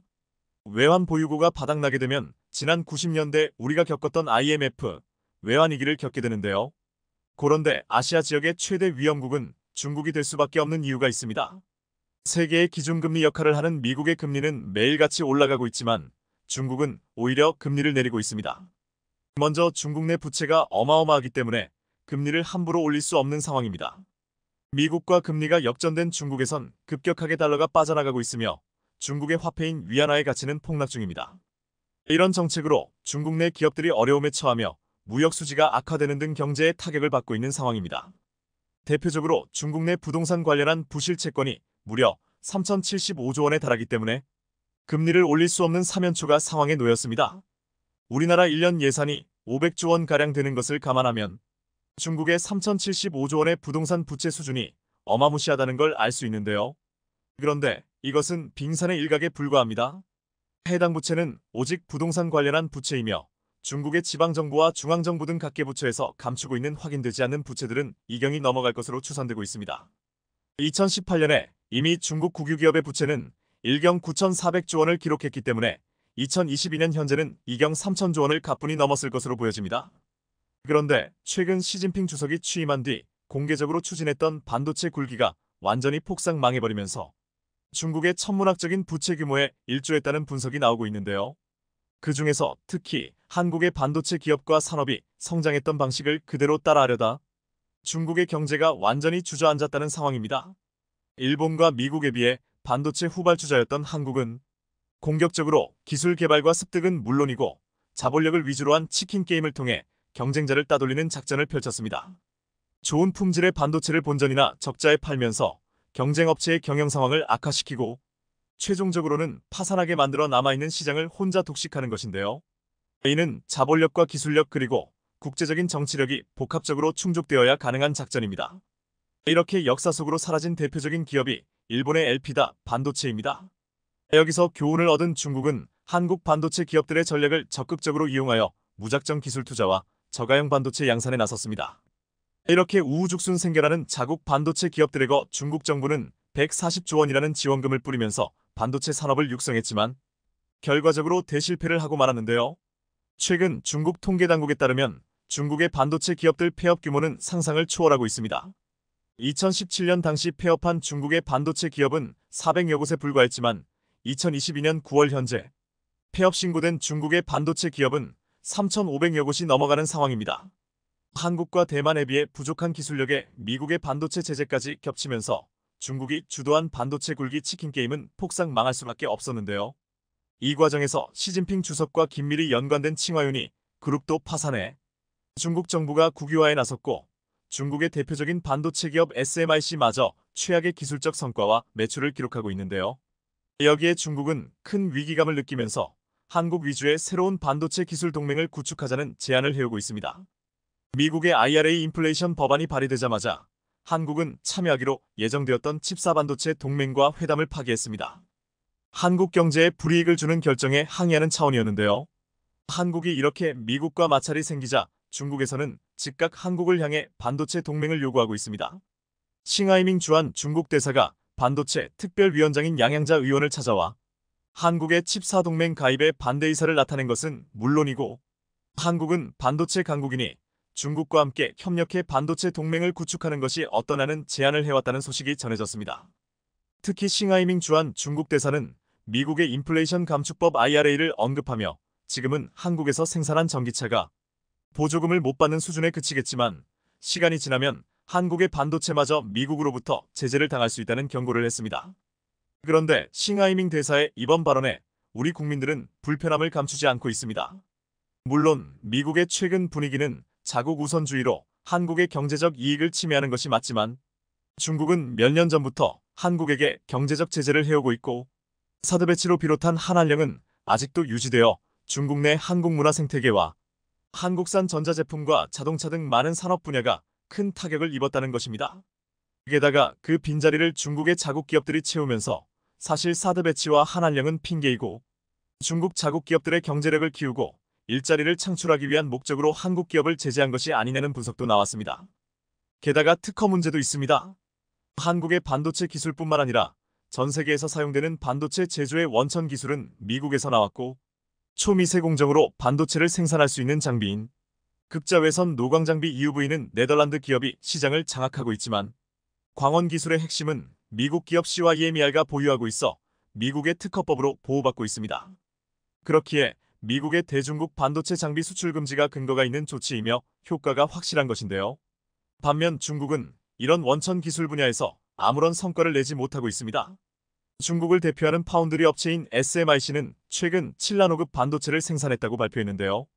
외환 보유고가 바닥나게 되면 지난 90년대 우리가 겪었던 IMF, 외환위기를 겪게 되는데요. 그런데 아시아 지역의 최대 위험국은 중국이 될 수밖에 없는 이유가 있습니다. 세계의 기준금리 역할을 하는 미국의 금리는 매일같이 올라가고 있지만 중국은 오히려 금리를 내리고 있습니다. 먼저 중국 내 부채가 어마어마하기 때문에 금리를 함부로 올릴 수 없는 상황입니다. 미국과 금리가 역전된 중국에선 급격하게 달러가 빠져나가고 있으며 중국의 화폐인 위안화의 가치는 폭락 중입니다. 이런 정책으로 중국 내 기업들이 어려움에 처하며 무역 수지가 악화되는 등 경제에 타격을 받고 있는 상황입니다. 대표적으로 중국 내 부동산 관련한 부실 채권이 무려 3,075조 원에 달하기 때문에 금리를 올릴 수 없는 사면초가 상황에 놓였습니다. 우리나라 1년 예산이 500조 원가량 되는 것을 감안하면 중국의 3,075조 원의 부동산 부채 수준이 어마무시하다는 걸 알 수 있는데요. 그런데 이것은 빙산의 일각에 불과합니다. 해당 부채는 오직 부동산 관련한 부채이며 중국의 지방정부와 중앙정부 등 각계 부처에서 감추고 있는 확인되지 않는 부채들은 이경이 넘어갈 것으로 추산되고 있습니다. 2018년에 이미 중국 국유기업의 부채는 일경 9,400조 원을 기록했기 때문에 2022년 현재는 이경 3,000조 원을 가뿐히 넘었을 것으로 보여집니다. 그런데 최근 시진핑 주석이 취임한 뒤 공개적으로 추진했던 반도체 굴기가 완전히 폭삭 망해버리면서 중국의 천문학적인 부채 규모에 일조했다는 분석이 나오고 있는데요. 그 중에서 특히 한국의 반도체 기업과 산업이 성장했던 방식을 그대로 따라하려다 중국의 경제가 완전히 주저앉았다는 상황입니다. 일본과 미국에 비해 반도체 후발주자였던 한국은 공격적으로 기술 개발과 습득은 물론이고 자본력을 위주로 한 치킨 게임을 통해 경쟁자를 따돌리는 작전을 펼쳤습니다. 좋은 품질의 반도체를 본전이나 적자에 팔면서 경쟁업체의 경영 상황을 악화시키고 최종적으로는 파산하게 만들어 남아있는 시장을 혼자 독식하는 것인데요. A는 자본력과 기술력 그리고 국제적인 정치력이 복합적으로 충족되어야 가능한 작전입니다. 이렇게 역사 속으로 사라진 대표적인 기업이 일본의 LP다 반도체입니다. 여기서 교훈을 얻은 중국은 한국 반도체 기업들의 전략을 적극적으로 이용하여 무작정 기술 투자와 저가형 반도체 양산에 나섰습니다. 이렇게 우후죽순 생겨나는 자국 반도체 기업들에거 중국 정부는 140조 원이라는 지원금을 뿌리면서 반도체 산업을 육성했지만 결과적으로 대실패를 하고 말았는데요. 최근 중국 통계당국에 따르면 중국의 반도체 기업들 폐업 규모는 상상을 초월하고 있습니다. 2017년 당시 폐업한 중국의 반도체 기업은 400여 곳에 불과했지만 2022년 9월 현재 폐업 신고된 중국의 반도체 기업은 3,500여 곳이 넘어가는 상황입니다. 한국과 대만에 비해 부족한 기술력에 미국의 반도체 제재까지 겹치면서 중국이 주도한 반도체 굴기 치킨 게임은 폭삭 망할 수밖에 없었는데요. 이 과정에서 시진핑 주석과 긴밀히 연관된 칭화윤이 그룹도 파산해 중국 정부가 국유화에 나섰고 중국의 대표적인 반도체 기업 SMIC마저 최악의 기술적 성과와 매출을 기록하고 있는데요. 여기에 중국은 큰 위기감을 느끼면서 한국 위주의 새로운 반도체 기술 동맹을 구축하자는 제안을 해오고 있습니다. 미국의 IRA 인플레이션 법안이 발의되자마자 한국은 참여하기로 예정되었던 칩사 반도체 동맹과 회담을 파기했습니다. 한국 경제에 불이익을 주는 결정에 항의하는 차원이었는데요. 한국이 이렇게 미국과 마찰이 생기자 중국에서는 즉각 한국을 향해 반도체 동맹을 요구하고 있습니다. 싱하이밍 주한 중국 대사가 반도체 특별위원장인 양양자 의원을 찾아와 한국의 칩사동맹 가입에 반대 의사를 나타낸 것은 물론이고 한국은 반도체 강국이니 중국과 함께 협력해 반도체 동맹을 구축하는 것이 어떠냐는 제안을 해왔다는 소식이 전해졌습니다. 특히 싱하이밍 주한 중국 대사는 미국의 인플레이션 감축법 IRA를 언급하며 지금은 한국에서 생산한 전기차가 보조금을 못 받는 수준에 그치겠지만 시간이 지나면 한국의 반도체마저 미국으로부터 제재를 당할 수 있다는 경고를 했습니다. 그런데 싱하이밍 대사의 이번 발언에 우리 국민들은 불편함을 감추지 않고 있습니다. 물론 미국의 최근 분위기는 자국 우선주의로 한국의 경제적 이익을 침해하는 것이 맞지만 중국은 몇 년 전부터 한국에게 경제적 제재를 해오고 있고 사드 배치로 비롯한 한한령은 아직도 유지되어 중국 내 한국 문화 생태계와 한국산 전자제품과 자동차 등 많은 산업 분야가 큰 타격을 입었다는 것입니다. 게다가 그 빈자리를 중국의 자국 기업들이 채우면서 사실 사드 배치와 한한령은 핑계이고 중국 자국 기업들의 경제력을 키우고 일자리를 창출하기 위한 목적으로 한국 기업을 제재한 것이 아니냐는 분석도 나왔습니다. 게다가 특허 문제도 있습니다. 한국의 반도체 기술뿐만 아니라 전 세계에서 사용되는 반도체 제조의 원천 기술은 미국에서 나왔고 초미세 공정으로 반도체를 생산할 수 있는 장비인 극자외선 노광장비 EUV는 네덜란드 기업이 시장을 장악하고 있지만 광원 기술의 핵심은 미국 기업 CYMER가 보유하고 있어 미국의 특허법으로 보호받고 있습니다. 그렇기에 미국의 대중국 반도체 장비 수출 금지가 근거가 있는 조치이며 효과가 확실한 것인데요. 반면 중국은 이런 원천 기술 분야에서 아무런 성과를 내지 못하고 있습니다. 중국을 대표하는 파운드리 업체인 SMIC는 최근 7나노급 반도체를 생산했다고 발표했는데요.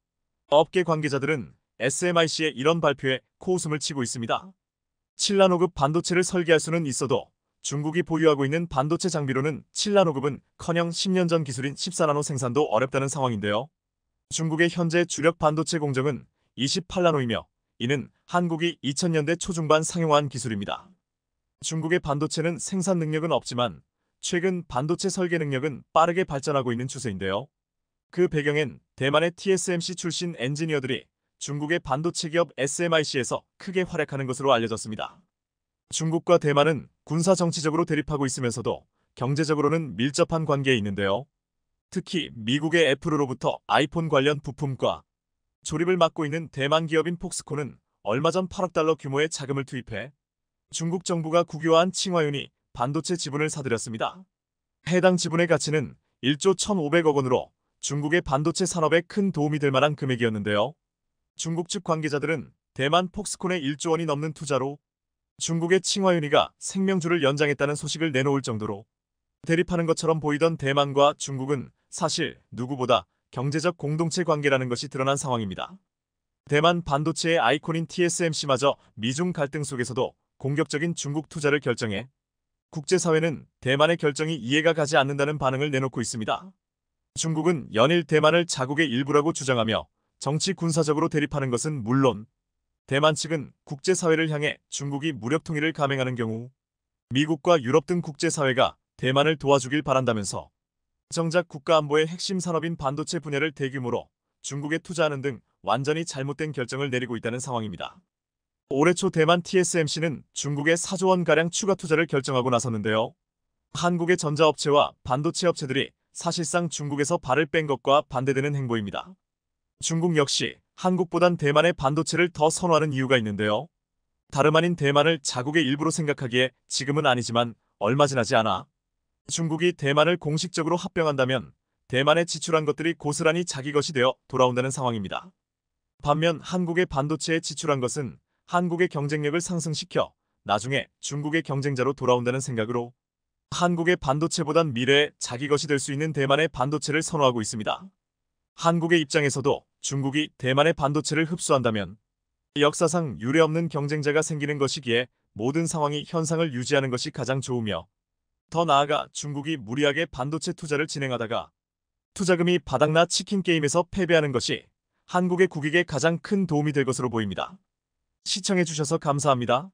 업계 관계자들은 SMIC의 이런 발표에 코웃음을 치고 있습니다. 7라노급 반도체를 설계할 수는 있어도 중국이 보유하고 있는 반도체 장비로는 7라노급은 커녕 10년 전 기술인 14나노 생산도 어렵다는 상황인데요. 중국의 현재 주력 반도체 공정은 28나노이며 이는 한국이 2000년대 초중반 상용화한 기술입니다. 중국의 반도체는 생산 능력은 없지만 최근 반도체 설계 능력은 빠르게 발전하고 있는 추세인데요. 그 배경엔 대만의 TSMC 출신 엔지니어들이 중국의 반도체 기업 SMIC에서 크게 활약하는 것으로 알려졌습니다. 중국과 대만은 군사 정치적으로 대립하고 있으면서도 경제적으로는 밀접한 관계에 있는데요. 특히 미국의 애플로부터 아이폰 관련 부품과 조립을 맡고 있는 대만 기업인 폭스콘은 얼마 전 8억 달러 규모의 자금을 투입해 중국 정부가 국유화한 칭화윤이 반도체 지분을 사들였습니다. 해당 지분의 가치는 1조 1,500억 원으로 중국의 반도체 산업에 큰 도움이 될 만한 금액이었는데요. 중국 측 관계자들은 대만 폭스콘의 1조 원이 넘는 투자로 중국의 칭화윤이가 생명줄을 연장했다는 소식을 내놓을 정도로 대립하는 것처럼 보이던 대만과 중국은 사실 누구보다 경제적 공동체 관계라는 것이 드러난 상황입니다. 대만 반도체의 아이콘인 TSMC마저 미중 갈등 속에서도 공격적인 중국 투자를 결정해 국제사회는 대만의 결정이 이해가 가지 않는다는 반응을 내놓고 있습니다. 중국은 연일 대만을 자국의 일부라고 주장하며 정치 군사적으로 대립하는 것은 물론 대만 측은 국제사회를 향해 중국이 무력 통일을 감행하는 경우 미국과 유럽 등 국제사회가 대만을 도와주길 바란다면서 정작 국가안보의 핵심 산업인 반도체 분야를 대규모로 중국에 투자하는 등 완전히 잘못된 결정을 내리고 있다는 상황입니다. 올해 초 대만 TSMC는 중국의 4조 원가량 추가 투자를 결정하고 나섰는데요. 한국의 전자업체와 반도체 업체들이 사실상 중국에서 발을 뺀 것과 반대되는 행보입니다. 중국 역시 한국보단 대만의 반도체를 더 선호하는 이유가 있는데요. 다름 아닌 대만을 자국의 일부로 생각하기에 지금은 아니지만 얼마 지나지 않아 중국이 대만을 공식적으로 합병한다면 대만에 지출한 것들이 고스란히 자기 것이 되어 돌아온다는 상황입니다. 반면 한국의 반도체에 지출한 것은 한국의 경쟁력을 상승시켜 나중에 중국의 경쟁자로 돌아온다는 생각으로 한국의 반도체보단 미래에 자기 것이 될 수 있는 대만의 반도체를 선호하고 있습니다. 한국의 입장에서도 중국이 대만의 반도체를 흡수한다면 역사상 유례없는 경쟁자가 생기는 것이기에 모든 상황이 현상을 유지하는 것이 가장 좋으며 더 나아가 중국이 무리하게 반도체 투자를 진행하다가 투자금이 바닥나 치킨게임에서 패배하는 것이 한국의 국익에 가장 큰 도움이 될 것으로 보입니다. 시청해주셔서 감사합니다.